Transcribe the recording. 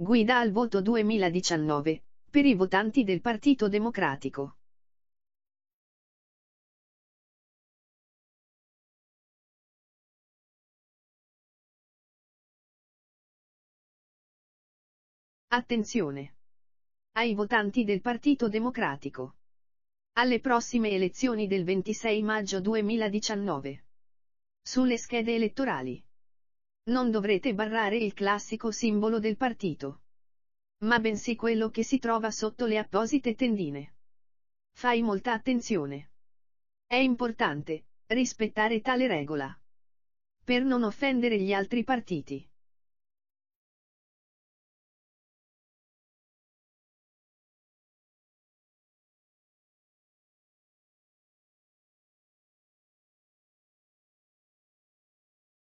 Guida al voto 2019, per i votanti del Partito Democratico. Attenzione! Ai votanti del Partito Democratico. Alle prossime elezioni del 26 maggio 2019. Sulle schede elettorali. Non dovrete barrare il classico simbolo del partito. Ma bensì quello che si trova sotto le apposite tendine. Fai molta attenzione. È importante rispettare tale regola. Per non offendere gli altri partiti.